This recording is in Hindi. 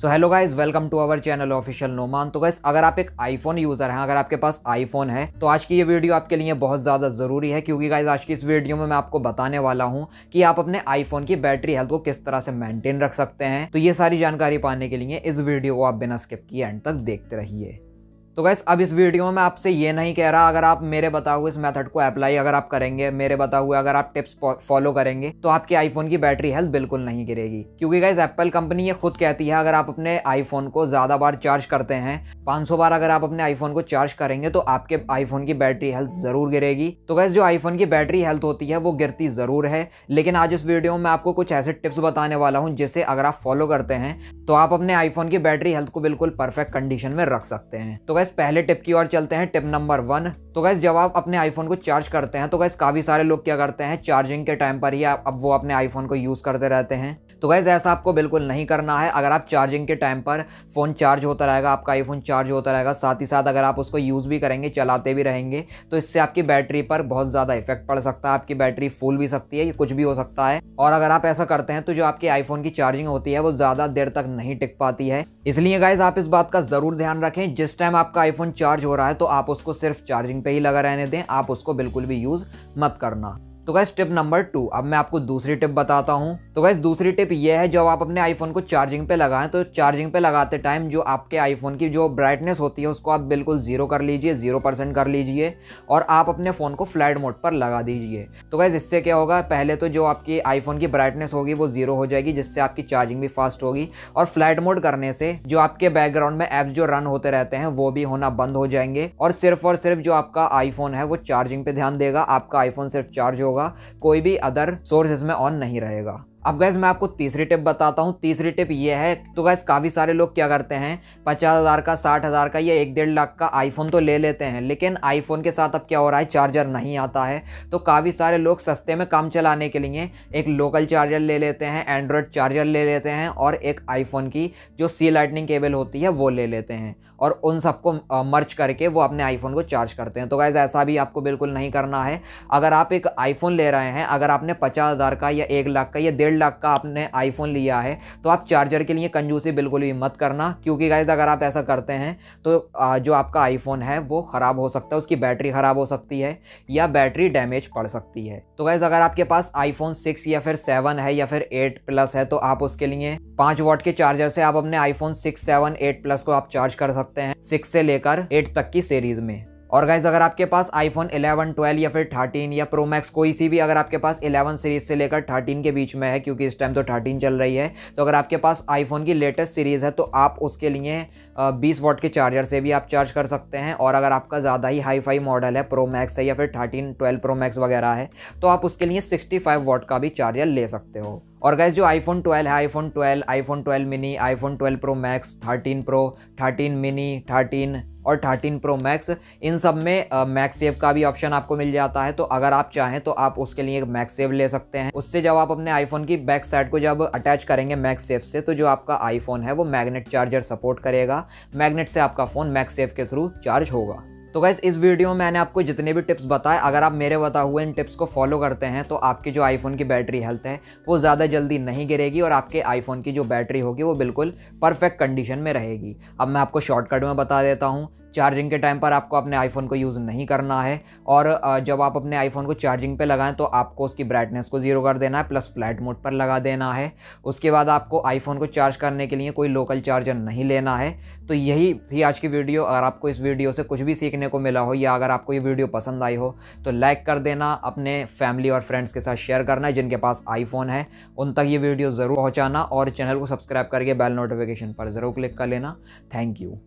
so hello guys welcome to our channel official Noman तो गाइस अगर आप एक आईफोन यूजर हैं अगर आपके पास आईफोन है तो आज की ये वीडियो आपके लिए बहुत ज़्यादा ज़रूरी है क्योंकि गाइज आज की इस वीडियो में मैं आपको बताने वाला हूँ कि आप अपने आईफोन की बैटरी हेल्थ को किस तरह से मेंटेन रख सकते हैं तो ये सारी जानकारी पाने के लिए इस वीडियो को आप बिना स्किप किए एंड तक देखते रहिए तो गैस अब इस वीडियो में मैं आपसे ये नहीं कह रहा अगर आप मेरे बताओ इस मेथड को अप्लाई अगर आप करेंगे मेरे बताओ हुए अगर आप टिप्स फॉलो करेंगे तो आपके आईफोन की बैटरी हेल्थ बिल्कुल नहीं गिरेगी क्योंकि गैस एप्पल कंपनी ये खुद कहती है अगर आप अपने आईफोन को ज़्यादा बार चार्ज करते हैं पांच बार अगर आप अपने आईफोन को चार्ज करेंगे तो आपके आईफोन की बैटरी हेल्थ ज़रूर गिरेगी तो गैस जो आईफोन की बैटरी हेल्थ होती है वो गिरती ज़रूर है लेकिन आज इस वीडियो में आपको कुछ ऐसे टिप्स बताने वाला हूँ जिसे अगर आप फॉलो करते हैं तो आप अपने आईफोन की बैटरी हेल्थ को बिल्कुल परफेक्ट कंडीशन में रख सकते हैं तो गैस गैस पहले टिप की ओर चलते हैं टिप नंबर वन तो गैस जब आप अपने आईफोन को चार्ज करते हैं तो गैस काफ़ी सारे लोग क्या करते हैं चार्जिंग के टाइम पर ही अब वो अपने आईफोन को यूज़ करते रहते हैं तो गैज़ ऐसा आपको बिल्कुल नहीं करना है अगर आप चार्जिंग के टाइम पर फ़ोन चार्ज होता रहेगा आपका आईफोन चार्ज होता रहेगा साथ ही साथ अगर आप उसको यूज़ भी करेंगे चलाते भी रहेंगे तो इससे आपकी बैटरी पर बहुत ज़्यादा इफेक्ट पड़ सकता है आपकी बैटरी फूल भी सकती है कुछ भी हो सकता है और अगर आप ऐसा करते हैं तो जो आपके आईफोन की चार्जिंग होती है वो ज़्यादा देर तक नहीं टिक पाती है इसलिए गाइज आप इस बात का ज़रूर ध्यान रखें जिस टाइम आपका आईफोन चार्ज हो रहा है तो आप उसको सिर्फ चार्जिंग पे ही लगा रहने दें आप उसको बिल्कुल भी यूज़ मत करना तो गैस टिप नंबर टू अब मैं आपको दूसरी टिप बताता हूँ तो गैस दूसरी टिप ये है जब आप अपने आईफोन को चार्जिंग पे लगाएं तो चार्जिंग पे लगाते टाइम जो आपके आईफोन की जो ब्राइटनेस होती है उसको आप बिल्कुल जीरो कर लीजिए जीरो परसेंट कर लीजिए और आप अपने फ़ोन को फ्लैट मोड पर लगा दीजिए तो गैस इससे क्या होगा पहले तो जो आपकी आईफोन की ब्राइटनेस होगी वो जीरो हो जाएगी जिससे आपकी चार्जिंग भी फास्ट होगी और फ्लैट मोड करने से जो आपके बैकग्राउंड में ऐप्स जो रन होते रहते हैं वो भी होना बंद हो जाएंगे और सिर्फ और सिर्फ जो आपका आईफोन है वो चार्जिंग पे ध्यान देगा आपका आईफोन सिर्फ चार्ज होगा होगा कोई भी अदर सोर्स इसमें ऑन नहीं रहेगा अब गैस मैं आपको तीसरी टिप बताता हूँ तीसरी टिप ये है तो गैस काफ़ी सारे लोग क्या करते हैं पचास हज़ार का साठ हज़ार का या एक डेढ़ लाख का आईफोन तो ले लेते हैं लेकिन आईफोन के साथ अब क्या हो रहा है चार्जर नहीं आता है तो काफ़ी सारे लोग सस्ते में काम चलाने के लिए एक लोकल चार्जर ले लेते हैं एंड्रॉयड चार्जर ले लेते हैं और एक आईफोन की जो सी लाइटनिंग केबल होती है वो ले लेते हैं और उन सबको मर्च करके वो अपने आईफोन को चार्ज करते हैं तो गैज़ ऐसा भी आपको बिल्कुल नहीं करना है अगर आप एक आईफोन ले रहे हैं अगर आपने पचास हज़ार का या एक लाख का या डेढ़ डेढ़ लाख का आपने आईफोन लिया है तो आप चार्जर के लिए कंजूसी बिल्कुल भी मत करना क्योंकि गाइज अगर आप ऐसा करते हैं तो जो आपका आईफोन है वो ख़राब हो सकता है उसकी बैटरी ख़राब हो सकती है या बैटरी डैमेज पड़ सकती है तो गाइज अगर आपके पास आईफोन सिक्स या फिर सेवन है या फिर एट प्लस है तो आप उसके लिए पाँच वॉट के चार्जर से आप अपने iPhone six seven eight plus को आप चार्ज कर सकते हैं सिक्स से लेकर एट तक की सीरीज में और गाइज अगर आपके पास आईफोन 11, 12 या फिर 13 या प्रो मैक्स कोई सी भी अगर आपके पास 11 सीरीज से लेकर 13 के बीच में है क्योंकि इस टाइम तो 13 चल रही है तो अगर आपके पास आईफोन की लेटेस्ट सीरीज़ है तो आप उसके लिए 20 वॉट के चार्जर से भी आप चार्ज कर सकते हैं और अगर आपका ज़्यादा ही हाई फाई मॉडल है प्रो मैक्स है या फिर थर्टीन ट्वेल्व प्रो मैक्स वगैरह है तो आप उसके लिए सिक्सटी फाइव वॉट का भी चार्जर ले सकते हो और गैस जो आईफोन 12 है iPhone 12, iPhone 12 mini iPhone 12 Pro Max 13 Pro 13 mini 13 और थर्टीन प्रो मैक्स इन सब में मैक्स सेव का भी ऑप्शन आपको मिल जाता है तो अगर आप चाहें तो आप उसके लिए मैक्स सेव ले सकते हैं उससे जब आप अपने आईफोन की बैक साइड को जब अटैच करेंगे मैक्स सेव से तो जो आपका आईफोन है वो मैग्नेट चार्जर सपोर्ट करेगा मैग्नेट से आपका फ़ोन मैक्स सेव के थ्रू चार्ज होगा तो गैस इस वीडियो में मैंने आपको जितने भी टिप्स बताए अगर आप मेरे बता हुए इन टिप्स को फॉलो करते हैं तो आपकी जो आईफोन की बैटरी हेल्थ है वो ज़्यादा जल्दी नहीं गिरेगी और आपके आईफोन की जो बैटरी होगी वो बिल्कुल परफेक्ट कंडीशन में रहेगी अब मैं आपको शॉर्टकट में बता देता हूँ चार्जिंग के टाइम पर आपको अपने आईफोन को यूज़ नहीं करना है और जब आप अपने आईफोन को चार्जिंग पे लगाएं तो आपको उसकी ब्राइटनेस को ज़ीरो कर देना है प्लस फ्लैट मोड पर लगा देना है उसके बाद आपको आईफोन को चार्ज करने के लिए कोई लोकल चार्जर नहीं लेना है तो यही थी आज की वीडियो अगर आपको इस वीडियो से कुछ भी सीखने को मिला हो या अगर आपको ये वीडियो पसंद आई हो तो लाइक कर देना अपने फैमिली और फ्रेंड्स के साथ शेयर करना है जिनके पास आईफोन है उन तक ये वीडियो ज़रूर पहुँचाना और चैनल को सब्सक्राइब करके बेल नोटिफिकेशन पर ज़रूर क्लिक कर लेना थैंक यू